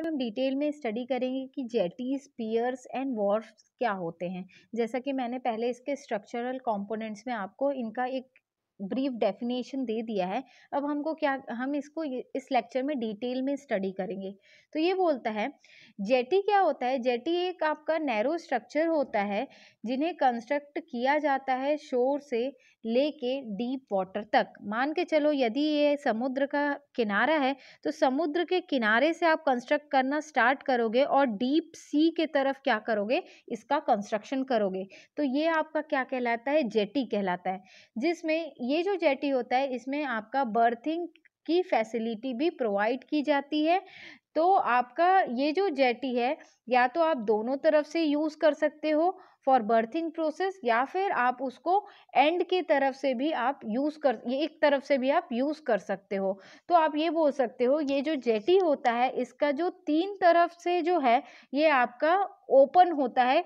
फिर हम डिटेल में स्टडी करेंगे कि जेटीज पियर्स एंड वॉर्फ क्या होते हैं जैसा कि मैंने पहले इसके स्ट्रक्चरल कंपोनेंट्स में आपको इनका एक ब्रीफ डेफिनेशन दे दिया है अब हमको क्या हम इसको इस लेक्चर में डिटेल में स्टडी करेंगे तो ये बोलता है जेटी क्या होता है जेटी एक आपका नैरो स्ट्रक्चर होता है जिन्हें कंस्ट्रक्ट किया जाता है शोर से लेके डीप वाटर तक मान के चलो यदि ये समुद्र का किनारा है तो समुद्र के किनारे से आप कंस्ट्रक्ट करना स्टार्ट करोगे और डीप सी के तरफ क्या करोगे इसका कंस्ट्रक्शन करोगे तो ये आपका क्या कहलाता है जेटी कहलाता है जिसमें ये जो जेटी होता है इसमें आपका बर्थिंग की फैसिलिटी भी प्रोवाइड की जाती है तो आपका ये जो जेटी है या तो आप दोनों तरफ से यूज़ कर सकते हो फॉर बर्थिंग प्रोसेस या फिर आप उसको एंड की तरफ से भी आप यूज़ कर ये एक तरफ से भी आप यूज़ कर सकते हो तो आप ये बोल सकते हो ये जो जेटी होता है इसका जो तीन तरफ से जो है ये आपका ओपन होता है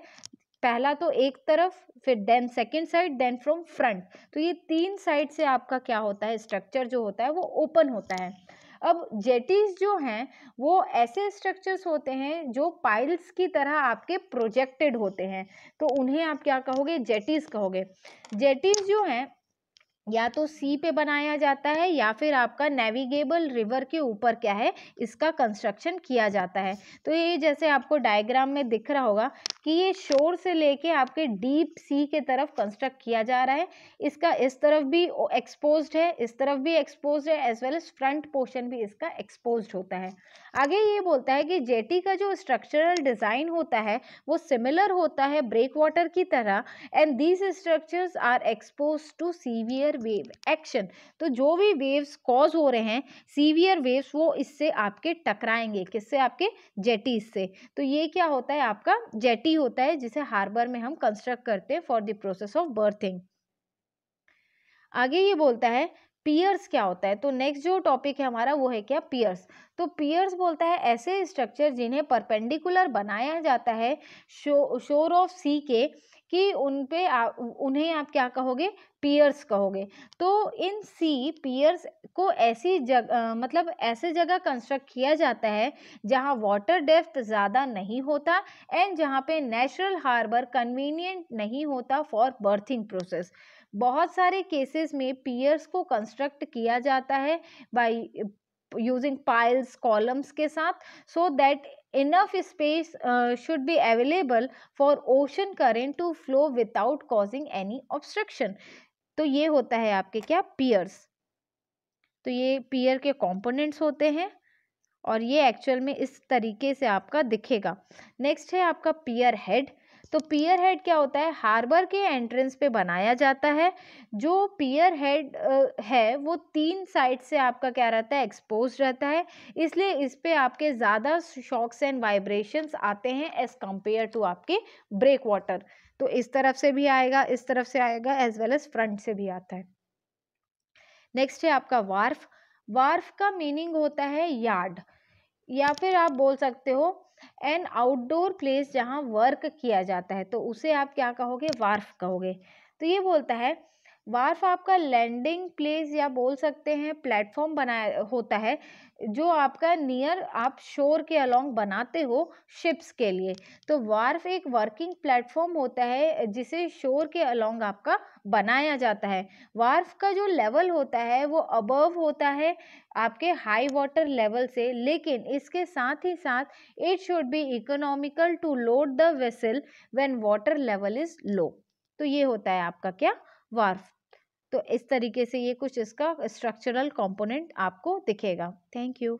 पहला तो एक तरफ फिर then second side then from front तो ये तीन साइड से आपका क्या होता है स्ट्रक्चर जो होता है वो ओपन होता है अब जेटीज जो हैं वो ऐसे स्ट्रक्चर्स होते हैं जो पाइल्स की तरह आपके प्रोजेक्टेड होते हैं तो उन्हें आप क्या कहोगे जेटीज कहोगे जेटीज जो हैं या तो सी पे बनाया जाता है या फिर आपका नेविगेबल रिवर के ऊपर क्या है इसका कंस्ट्रक्शन किया जाता है तो ये जैसे आपको डायग्राम में दिख रहा होगा कि ये शोर से लेके आपके डीप सी के तरफ कंस्ट्रक्ट किया जा रहा है इसका इस तरफ भी एक्सपोज है इस तरफ भी एक्सपोज है as well as front portion भी इसका एक्सपोज होता है आगे ये बोलता है कि जेटी का जो स्ट्रक्चरल डिज़ाइन होता है वो सिमिलर होता है ब्रेक वाटर की तरह and these structures are exposed to severe severe wave action तो जो भी वेव्स कॉज हो रहे हैं सीवियर वेव्स वो इससे आपके टकराएंगे किससे आपके जेटी से तो ये क्या होता है आपका जेटी होता है जिसे हार्बर में हम कंस्ट्रक्ट करते हैं for the process of berthing आगे ये बोलता है पियर्स क्या होता है तो नेक्स्ट जो टॉपिक है हमारा वो है क्या पियर्स तो पियर्स बोलता है ऐसे स्ट्रक्चर जिन्हें परपेंडिकुलर बनाया जाता है शो शोर ऑफ सी के कि उन पे आ, उन्हें आप क्या कहोगे पियर्स कहोगे तो इन सी पियर्स को ऐसी जग आ, मतलब ऐसे जगह कंस्ट्रक्ट किया जाता है जहां वाटर डेप्थ ज़्यादा नहीं होता एंड जहां पे नेचुरल हार्बर कन्वीनियंट नहीं होता फॉर बर्थिंग प्रोसेस बहुत सारे केसेस में पियर्स को कंस्ट्रक्ट किया जाता है by using piles columns ke sath so that enough space uh, should be available for ocean current to flow without causing any obstruction to ye hota hai aapke kya piers to ye pier ke components hote hain और ये actual में इस तरीके से आपका दिखेगा next है आपका पियर हेड तो पियर हेड क्या होता है हार्बर के एंट्रेंस पे बनाया जाता है जो पियर हेड है वो तीन साइड से आपका क्या रहता है एक्सपोज रहता है इसलिए इस पर आपके ज़्यादा शॉक्स एंड वाइब्रेशंस आते हैं एज़ कम्पेयर टू आपके ब्रेक वाटर तो इस तरफ से भी आएगा इस तरफ से आएगा एज वेल एज फ्रंट से भी आता है नेक्स्ट है आपका वार्फ वार्फ का मीनिंग होता है यार्ड या फिर आप बोल सकते हो एन आउटडोर प्लेस जहाँ वर्क किया जाता है तो उसे आप क्या कहोगे वार्फ कहोगे तो ये बोलता है वार्फ आपका लैंडिंग प्लेस या बोल सकते हैं प्लेटफॉर्म बनाया होता है जो आपका नियर आप शोर के अलोंग बनाते हो शिप्स के लिए तो वार्फ एक वर्किंग प्लेटफॉर्म होता है जिसे शोर के अलोंग आपका बनाया जाता है वार्फ का जो लेवल होता है वो अबव होता है आपके हाई वाटर लेवल से लेकिन इसके साथ ही साथ it should be economical to load the vessel when water level is low तो ये होता है आपका क्या वार्फ तो इस तरीके से ये कुछ इसका स्ट्रक्चरल कंपोनेंट आपको दिखेगा थैंक यू